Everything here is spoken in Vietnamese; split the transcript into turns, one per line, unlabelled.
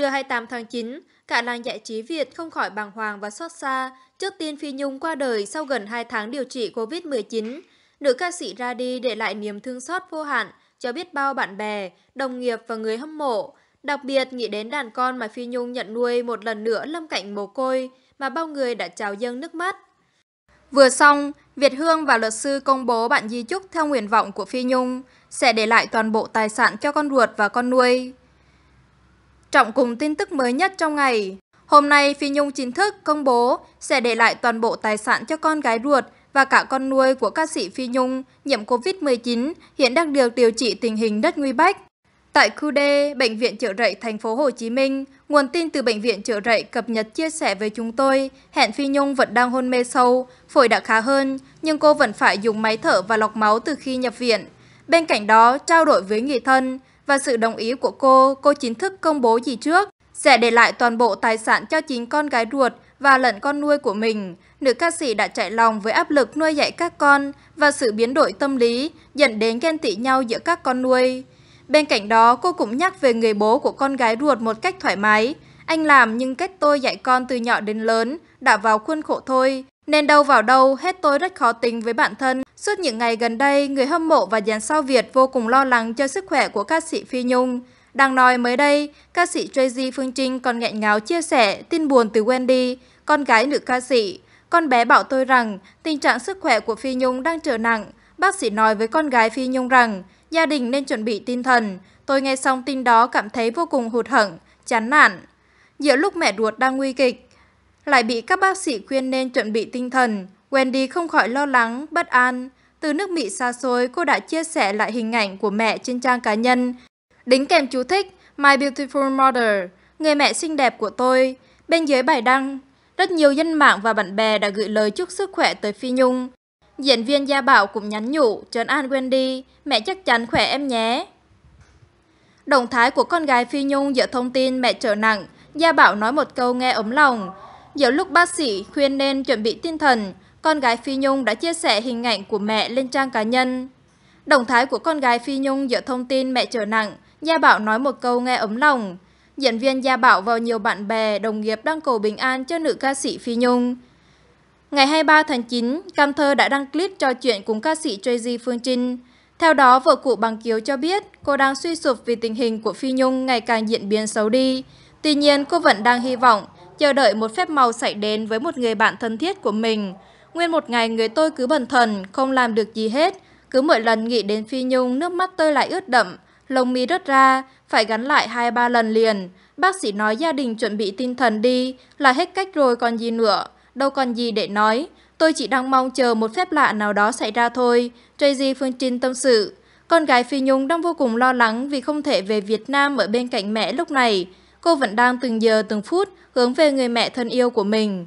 Trưa 28 tháng 9, cả làng giải trí Việt không khỏi bàng hoàng và xót xa trước tin Phi Nhung qua đời sau gần 2 tháng điều trị COVID-19. Nữ ca sĩ ra đi để lại niềm thương xót vô hạn cho biết bao bạn bè, đồng nghiệp và người hâm mộ. Đặc biệt nghĩ đến đàn con mà Phi Nhung nhận nuôi một lần nữa lâm cạnh mồ côi mà bao người đã trào dâng nước mắt. Vừa xong, Việt Hương và luật sư công bố bản di chúc theo nguyện vọng của Phi Nhung sẽ để lại toàn bộ tài sản cho con ruột và con nuôi. Trọng cùng tin tức mới nhất trong ngày. Hôm nay, Phi Nhung chính thức công bố sẽ để lại toàn bộ tài sản cho con gái ruột và cả con nuôi của ca sĩ Phi Nhung nhiễm COVID-19 hiện đang được điều trị tình hình rất nguy bách. Tại khu D, Bệnh viện Chợ Rẫy thành phố Hồ Chí Minh, nguồn tin từ Bệnh viện Chợ Rẫy cập nhật chia sẻ với chúng tôi, hẹn Phi Nhung vẫn đang hôn mê sâu, phổi đã khá hơn, nhưng cô vẫn phải dùng máy thở và lọc máu từ khi nhập viện. Bên cạnh đó, trao đổi với người thân, và sự đồng ý của cô, cô chính thức công bố gì trước, sẽ để lại toàn bộ tài sản cho chính con gái ruột và lẫn con nuôi của mình. Nữ ca sĩ đã chạy lòng với áp lực nuôi dạy các con và sự biến đổi tâm lý dẫn đến ghen tị nhau giữa các con nuôi. Bên cạnh đó, cô cũng nhắc về người bố của con gái ruột một cách thoải mái. Anh làm nhưng cách tôi dạy con từ nhỏ đến lớn đã vào khuôn khổ thôi, nên đâu vào đâu hết tôi rất khó tính với bản thân Suốt những ngày gần đây, người hâm mộ và dàn sao Việt vô cùng lo lắng cho sức khỏe của ca sĩ Phi Nhung. Đang nói mới đây, ca sĩ Tracy Phương Trinh còn nghẹn ngào chia sẻ tin buồn từ Wendy, con gái nữ ca sĩ. Con bé bảo tôi rằng tình trạng sức khỏe của Phi Nhung đang trở nặng. Bác sĩ nói với con gái Phi Nhung rằng gia đình nên chuẩn bị tinh thần. Tôi nghe xong tin đó cảm thấy vô cùng hụt hẫng, chán nản. Giữa lúc mẹ ruột đang nguy kịch, lại bị các bác sĩ khuyên nên chuẩn bị tinh thần, Wendy không khỏi lo lắng, bất an. Từ nước Mỹ xa xôi, cô đã chia sẻ lại hình ảnh của mẹ trên trang cá nhân. Đính kèm chú thích My Beautiful Mother, người mẹ xinh đẹp của tôi. Bên dưới bài đăng, rất nhiều dân mạng và bạn bè đã gửi lời chúc sức khỏe tới Phi Nhung. Diễn viên Gia Bảo cũng nhắn nhủ, trấn an Wendy, mẹ chắc chắn khỏe em nhé. Động thái của con gái Phi Nhung giữa thông tin mẹ trở nặng, Gia Bảo nói một câu nghe ấm lòng. Giữa lúc bác sĩ khuyên nên chuẩn bị tinh thần, con gái Phi Nhung đã chia sẻ hình ảnh của mẹ lên trang cá nhân. Động thái của con gái Phi Nhung dựa thông tin mẹ trở nặng, Gia Bảo nói một câu nghe ấm lòng. Diễn viên Gia Bảo vào nhiều bạn bè, đồng nghiệp đang cầu bình an cho nữ ca sĩ Phi Nhung. Ngày 23 tháng 9, Cam Thơ đã đăng clip trò chuyện cùng ca sĩ Tracy Phương Trinh. Theo đó, vợ cụ Bằng kiều cho biết cô đang suy sụp vì tình hình của Phi Nhung ngày càng diễn biến xấu đi. Tuy nhiên, cô vẫn đang hy vọng, chờ đợi một phép màu xảy đến với một người bạn thân thiết của mình. Nguyên một ngày người tôi cứ bần thần, không làm được gì hết. Cứ mỗi lần nghĩ đến Phi Nhung, nước mắt tôi lại ướt đậm, lồng mi rớt ra, phải gắn lại hai ba lần liền. Bác sĩ nói gia đình chuẩn bị tinh thần đi, là hết cách rồi còn gì nữa, đâu còn gì để nói. Tôi chỉ đang mong chờ một phép lạ nào đó xảy ra thôi. Tracy Phương Trinh tâm sự. Con gái Phi Nhung đang vô cùng lo lắng vì không thể về Việt Nam ở bên cạnh mẹ lúc này. Cô vẫn đang từng giờ từng phút hướng về người mẹ thân yêu của mình.